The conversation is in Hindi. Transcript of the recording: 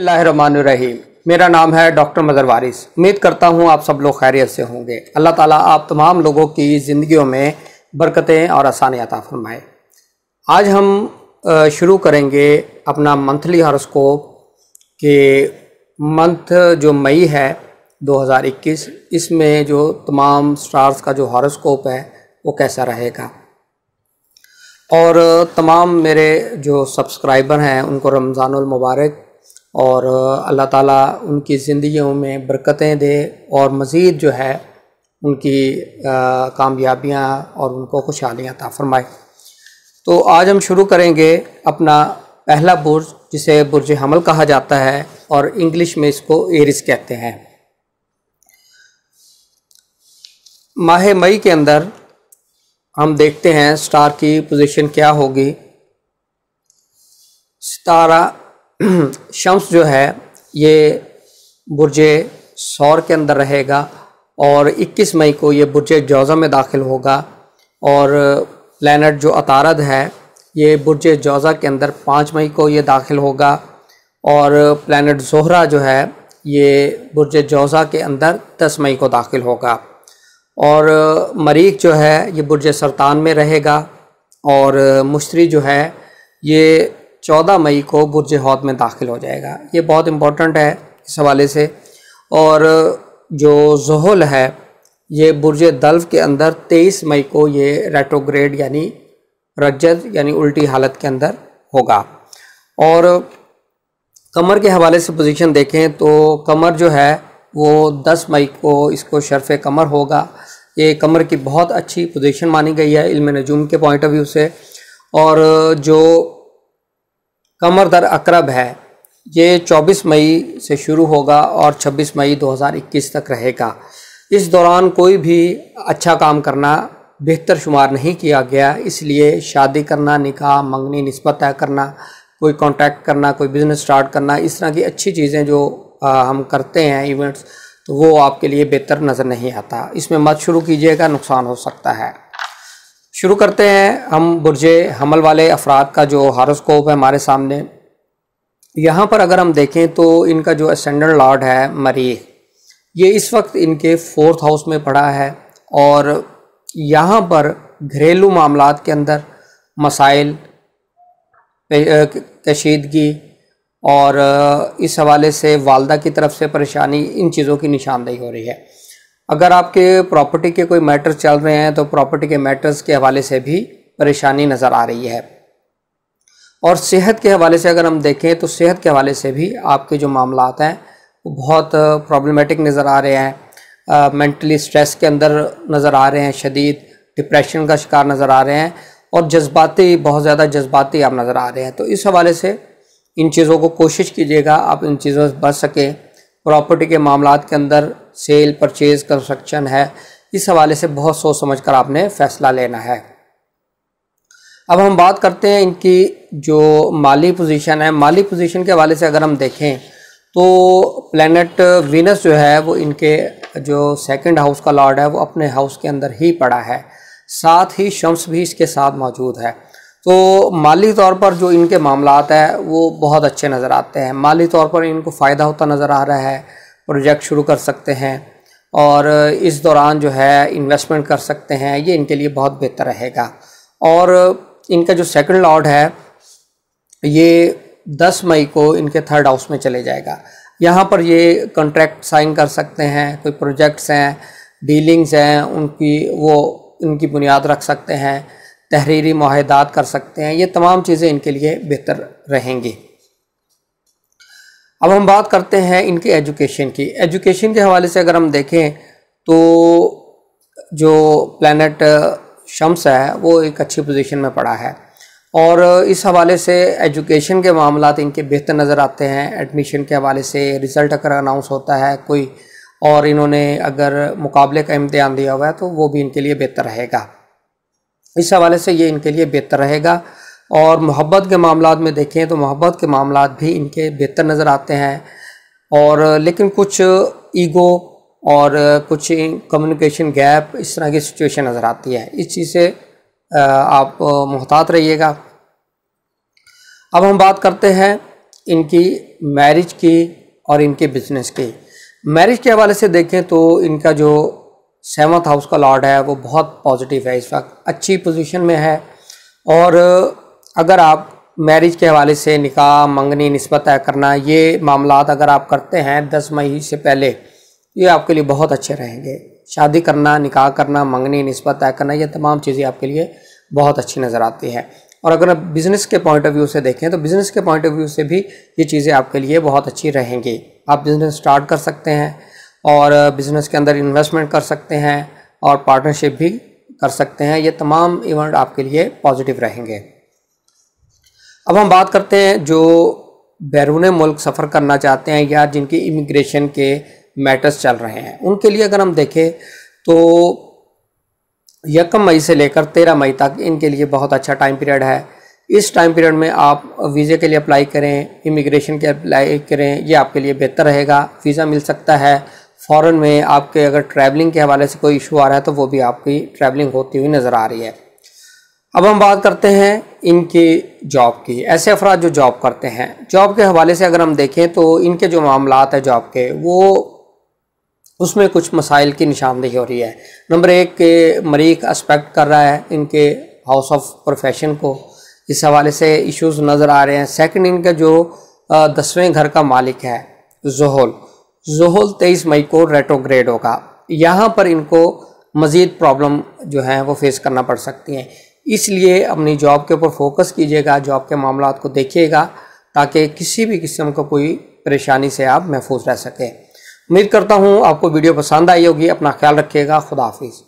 रहीम मेरा नाम है डॉक्टर मज़र वारिस उम्मीद करता हूँ आप सब लोग खैरियत से होंगे अल्लाह ताला आप तमाम लोगों की ज़िंदगियों में बरकतें और आसानी अता फरमाए आज हम शुरू करेंगे अपना मंथली हॉरोस्कोप के मंथ जो मई है 2021 इसमें जो तमाम स्टार्स का जो हॉरोस्कोप है वो कैसा रहेगा और तमाम मेरे जो सब्सक्राइबर हैं उनको रमज़ानमबारक और अल्लाह ताला उनकी ज़िंदगियों में बरकतें दे और मज़ीद जो है उनकी कामयाबियाँ और उनको खुशहालियाँ ता फरमाए तो आज हम शुरू करेंगे अपना पहला बुर्ज जिसे बुर्ज हमल कहा जाता है और इंग्लिश में इसको एरिस कहते हैं माह मई के अंदर हम देखते हैं स्टार की पोजीशन क्या होगी सितारा शम्स जो है ये बुरज सौर के अंदर रहेगा और 21 मई को ये बुरज जौज़ा में दाखिल होगा और प्लानट जो अतारद है ये बुरज जौज़ा के अंदर 5 मई को ये दाखिल होगा और प्लानट जोहरा जो है ये बुरज जौज़ा के अंदर 10 मई को दाखिल होगा और मरीख जो है ये बुरज सरतान में रहेगा और मुश्तरी जो है ये 14 मई को बुरज हौद में दाखिल हो जाएगा ये बहुत इम्पोर्टेंट है इस हवाले से और जो जहल है ये बुरज दल्व के अंदर 23 मई को ये रेट्रोग्रेड यानी रजत यानी उल्टी हालत के अंदर होगा और कमर के हवाले से पोजीशन देखें तो कमर जो है वो 10 मई को इसको शर्फ कमर होगा ये कमर की बहुत अच्छी पोजीशन मानी गई है इल्म नजूम के पॉइंट ऑफ व्यू से और जो कमर दर अकरब है ये 24 मई से शुरू होगा और 26 मई 2021 तक रहेगा इस दौरान कोई भी अच्छा काम करना बेहतर शुमार नहीं किया गया इसलिए शादी करना निकाह मंगनी नस्बत तय करना कोई कांटेक्ट करना कोई बिज़नेस स्टार्ट करना इस तरह की अच्छी चीज़ें जो आ, हम करते हैं इवेंट्स तो वो आपके लिए बेहतर नज़र नहीं आता इसमें मत शुरू कीजिएगा नुकसान हो सकता है शुरू करते हैं हम बुरजे हमल वाले अफराद का जो हारोस्कोप है हमारे सामने यहाँ पर अगर हम देखें तो इनका जो असेंडेंट लॉर्ड है मरीख ये इस वक्त इनके फोर्थ हाउस में पड़ा है और यहाँ पर घरेलू मामला के अंदर मसाइल कशीदगी और इस हवाले से वालदा की तरफ से परेशानी इन चीज़ों की निशानदेही हो रही है अगर आपके प्रॉपर्टी के कोई मैटर्स चल रहे हैं तो प्रॉपर्टी के मैटर्स के हवाले से भी परेशानी नज़र आ रही है और सेहत के हवाले से अगर हम देखें तो सेहत के हवाले से भी आपके जो मामला हैं वो बहुत प्रॉब्लमेटिक नज़र आ रहे हैं मेंटली स्ट्रेस के अंदर नज़र आ रहे हैं शदीद डिप्रेशन का शिकार नज़र आ रहे हैं और जज्बाती बहुत ज़्यादा जज्बाती आप नज़र आ रहे हैं तो इस हवाले से इन चीज़ों को कोशिश कीजिएगा आप इन चीज़ों से बच सकें प्रॉपर्टी के मामला के अंदर सेल परचेज कंस्ट्रक्शन है इस हवाले से बहुत सोच समझ कर आपने फैसला लेना है अब हम बात करते हैं इनकी जो माली पोजीशन है माली पोजीशन के हवाले से अगर हम देखें तो प्लैनट वीनस जो है वो इनके जो सेकंड हाउस का लॉर्ड है वो अपने हाउस के अंदर ही पड़ा है साथ ही शम्स भी इसके साथ मौजूद है तो माली तौर पर जो इनके मामला हैं वो बहुत अच्छे नज़र आते हैं माली तौर पर इनको फ़ायदा होता नज़र आ रहा है प्रोजेक्ट शुरू कर सकते हैं और इस दौरान जो है इन्वेस्टमेंट कर सकते हैं ये इनके लिए बहुत बेहतर रहेगा और इनका जो सेकंड लॉर्ड है ये 10 मई को इनके थर्ड हाउस में चले जाएगा यहाँ पर ये कॉन्ट्रैक्ट साइन कर सकते हैं कोई प्रोजेक्ट्स हैं डीलिंग्स हैं उनकी वो उनकी बुनियाद रख सकते हैं तहरीरी माहदात कर सकते हैं ये तमाम चीज़ें इनके लिए बेहतर रहेंगी अब हम बात करते हैं इनके एजुकेशन की एजुकेशन के हवाले से अगर हम देखें तो जो प्लानट शम्स है वो एक अच्छी पोजीशन में पड़ा है और इस हवाले से एजुकेशन के मामला इनके बेहतर नज़र आते हैं एडमिशन के हवाले से रिज़ल्ट अगर अनाउंस होता है कोई और इन्होंने अगर मुकाबले का इम्तहान दिया हुआ है तो वो भी इनके लिए बेहतर रहेगा इस हवाले से ये इनके लिए बेहतर रहेगा और मोहब्बत के मामला में देखें तो मोहब्बत के मामला भी इनके बेहतर नज़र आते हैं और लेकिन कुछ ईगो और कुछ कम्युनिकेशन गैप इस तरह की सिचुएशन नज़र आती है इस चीज़ से आप मोहतात रहिएगा अब हम बात करते हैं इनकी मैरिज की और इनके बिजनेस की मैरिज के हवाले से देखें तो इनका जो सेवन्थ हाउस का लॉर्ड है वो बहुत पॉजिटिव है इस वक्त अच्छी पोजीशन में है और अगर आप मैरिज के हवाले से निकाह मंगनी नस्बत तय करना ये मामला अगर आप करते हैं दस मई से पहले ये आपके लिए बहुत अच्छे रहेंगे शादी करना निकाह करना मंगनी नस्बत तय करना ये तमाम चीज़ें आपके लिए बहुत अच्छी नज़र आती है और अगर आप बिज़नेस के पॉइंट ऑफ व्यू से देखें तो बिज़नेस के पॉइंट ऑफ व्यू से भी ये चीज़ें आपके लिए बहुत अच्छी रहेंगी आप बिज़नेस स्टार्ट कर सकते हैं और बिज़नेस के अंदर इन्वेस्टमेंट कर सकते हैं और पार्टनरशिप भी कर सकते हैं ये तमाम इवेंट आपके लिए पॉजिटिव रहेंगे अब हम बात करते हैं जो बैरून मुल्क सफ़र करना चाहते हैं या जिनकी इमिग्रेशन के मैटर्स चल रहे हैं उनके लिए अगर हम देखें तो यकम मई से लेकर तेरह मई तक इनके लिए बहुत अच्छा टाइम पीरियड है इस टाइम पीरियड में आप वीज़े के लिए अप्लाई करें इमिग्रेशन के अप्लाई करें ये आपके लिए बेहतर रहेगा वीज़ा मिल सकता है फ़ौर में आपके अगर ट्रैवलिंग के हवाले से कोई इशू आ रहा है तो वो भी आपकी ट्रैवलिंग होती हुई नज़र आ रही है अब हम बात करते हैं इनकी जॉब की ऐसे अफराद जो जॉब करते हैं जॉब के हवाले से अगर हम देखें तो इनके जो मामला है जॉब के वो उसमें कुछ मसाइल की निशानदेही हो रही है नंबर एक के मरीक एस्पेक्ट कर रहा है इनके हाउस ऑफ प्रोफेशन को इस हवाले से इश्यूज नज़र आ रहे हैं सेकंड इनका जो दसवें घर का मालिक है जहल जोहल तेईस मई को रेट्रोग्रेड होगा यहाँ पर इनको मज़ीद प्रॉब्लम जो है वो फेस करना पड़ सकती हैं इसलिए अपनी जॉब के ऊपर फोकस कीजिएगा जॉब के मामला को देखिएगा ताकि किसी भी किस्म का को कोई परेशानी से आप महफूज रह सकें उम्मीद करता हूँ आपको वीडियो पसंद आई होगी अपना ख्याल रखिएगा खुदा हाफिज़